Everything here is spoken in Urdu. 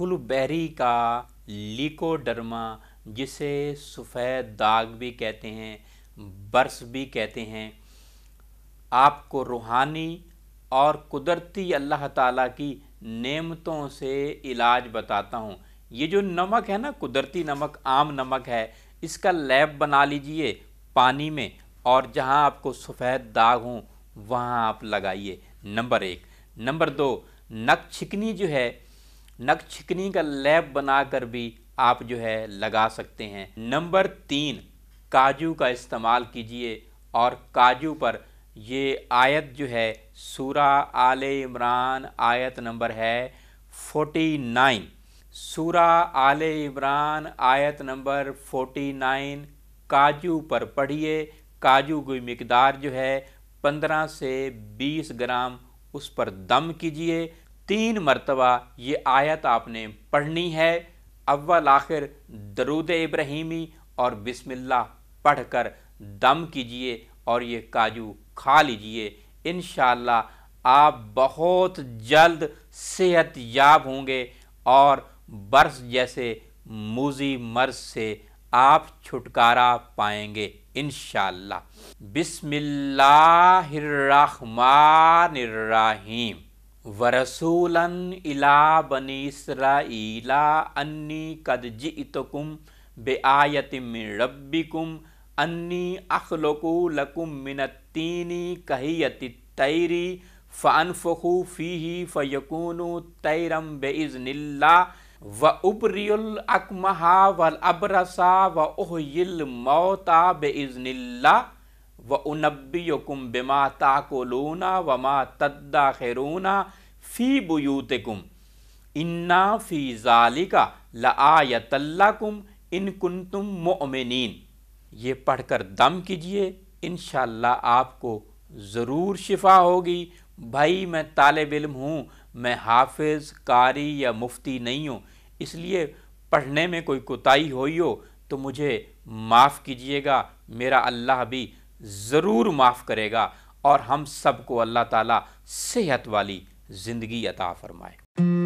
بیری کا لیکوڈرما جسے سفید داغ بھی کہتے ہیں برس بھی کہتے ہیں آپ کو روحانی اور قدرتی اللہ تعالیٰ کی نعمتوں سے علاج بتاتا ہوں یہ جو نمک ہے نا قدرتی نمک عام نمک ہے اس کا لیب بنا لیجئے پانی میں اور جہاں آپ کو سفید داغ ہوں وہاں آپ لگائیے نمبر ایک نمبر دو نک چھکنی جو ہے چھکنی کا لیب بنا کر بھی آپ جو ہے لگا سکتے ہیں نمبر تین کاجو کا استعمال کیجئے اور کاجو پر یہ آیت جو ہے سورہ آل عمران آیت نمبر ہے فورٹی نائن سورہ آل عمران آیت نمبر فورٹی نائن کاجو پر پڑھیے کاجو کی مقدار جو ہے پندرہ سے بیس گرام اس پر دم کیجئے تین مرتبہ یہ آیت آپ نے پڑھنی ہے اول آخر درود ابراہیمی اور بسم اللہ پڑھ کر دم کیجئے اور یہ کاجو کھا لیجئے انشاءاللہ آپ بہت جلد صحت یاب ہوں گے اور برس جیسے موزی مرض سے آپ چھٹکارا پائیں گے انشاءاللہ بسم اللہ الرحمن الرحیم ورسولا إلى بني إسرائيل أني قد جئتكم بآية من ربكم أني أخلق لكم من التين كهية الطير فأنفخوا فيه فيكون طيرا بإذن الله وأبرئ الأكمه والأبرص وأحيي الموتى بإذن الله و انبی یقم بما تَدَّخِرُونَ فِي بُيُوتِكُمْ اِنَّا فِي خیرونا فی اللَّكُمْ کم انا فی کم ان کن تم یہ پڑھ کر دم کیجئے انشاءاللہ آپ کو ضرور شفا ہوگی بھائی میں طالب علم ہوں میں حافظ کاری یا مفتی نہیں ہوں اس لیے پڑھنے میں کوئی کتائی ہوئی ہو تو مجھے معاف کیجئے گا میرا اللہ بھی ضرور معاف کرے گا اور ہم سب کو اللہ تعالیٰ صحت والی زندگی عطا فرمائے